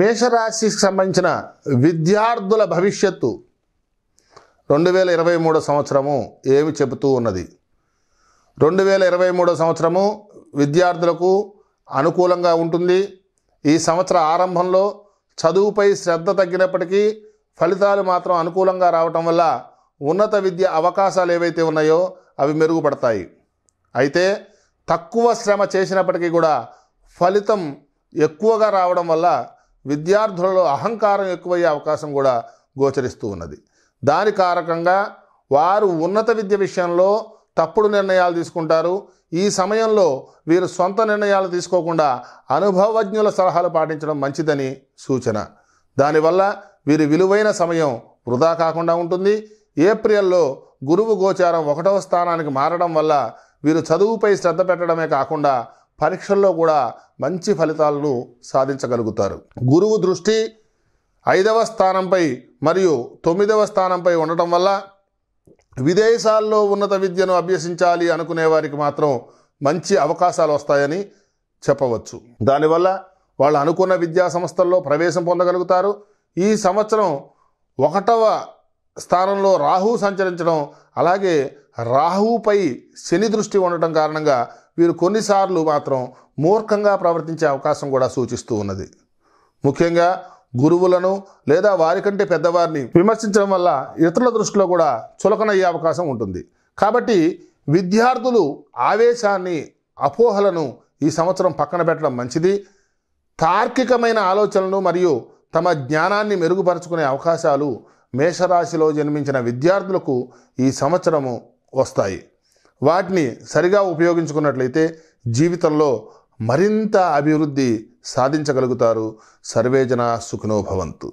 మేషరాశికి సంబంధించిన విద్యార్థుల భవిష్యత్తు రెండు వేల ఇరవై మూడో సంవత్సరము ఏమి చెబుతూ ఉన్నది రెండు వేల ఇరవై మూడో సంవత్సరము విద్యార్థులకు అనుకూలంగా ఉంటుంది ఈ సంవత్సర ఆరంభంలో చదువుపై శ్రద్ధ తగ్గినప్పటికీ ఫలితాలు మాత్రం అనుకూలంగా రావటం వల్ల ఉన్నత విద్య అవకాశాలు ఏవైతే ఉన్నాయో అవి మెరుగుపడతాయి అయితే తక్కువ శ్రమ చేసినప్పటికీ కూడా ఫలితం ఎక్కువగా రావడం వల్ల విద్యార్థులలో అహంకారం ఎక్కువయ్యే అవకాశం కూడా గోచరిస్తూ ఉన్నది దాని కారకంగా వారు ఉన్నత విద్య విషయంలో తప్పుడు నిర్ణయాలు తీసుకుంటారు ఈ సమయంలో వీరు సొంత నిర్ణయాలు తీసుకోకుండా అనుభవజ్ఞుల సలహాలు పాటించడం మంచిదని సూచన దానివల్ల వీరి విలువైన సమయం వృధా కాకుండా ఉంటుంది ఏప్రిల్లో గురువు గోచారం ఒకటవ స్థానానికి మారడం వల్ల వీరు చదువుపై శ్రద్ధ పెట్టడమే కాకుండా పరీక్షల్లో కూడా మంచి ఫలితాలను సాధించగలుగుతారు గురువు దృష్టి ఐదవ స్థానంపై మరియు తొమ్మిదవ స్థానంపై ఉండటం వల్ల విదేశాల్లో ఉన్నత విద్యను అభ్యసించాలి అనుకునే వారికి మాత్రం మంచి అవకాశాలు వస్తాయని చెప్పవచ్చు దానివల్ల వాళ్ళు అనుకున్న విద్యా సంస్థల్లో ప్రవేశం పొందగలుగుతారు ఈ సంవత్సరం ఒకటవ స్థానంలో రాహు సంచరించడం అలాగే రాహుపై శని దృష్టి ఉండటం కారణంగా వీరు కొన్నిసార్లు మాత్రం మూర్ఖంగా ప్రవర్తించే అవకాశం కూడా సూచిస్తూ ఉన్నది ముఖ్యంగా గురువులను లేదా వారికంటే పెద్దవారిని విమర్శించడం వల్ల ఇతరుల దృష్టిలో కూడా చులకనయ్యే అవకాశం ఉంటుంది కాబట్టి విద్యార్థులు ఆవేశాన్ని అపోహలను ఈ సంవత్సరం పక్కన పెట్టడం మంచిది తార్కికమైన ఆలోచనలు మరియు తమ జ్ఞానాన్ని మెరుగుపరుచుకునే అవకాశాలు మేషరాశిలో జన్మించిన విద్యార్థులకు ఈ సంవత్సరము వస్తాయి వాటిని సరిగా ఉపయోగించుకున్నట్లయితే జీవితంలో మరింత అభివృద్ధి సాధించగలుగుతారు సర్వేజన సుఖనోభవంతు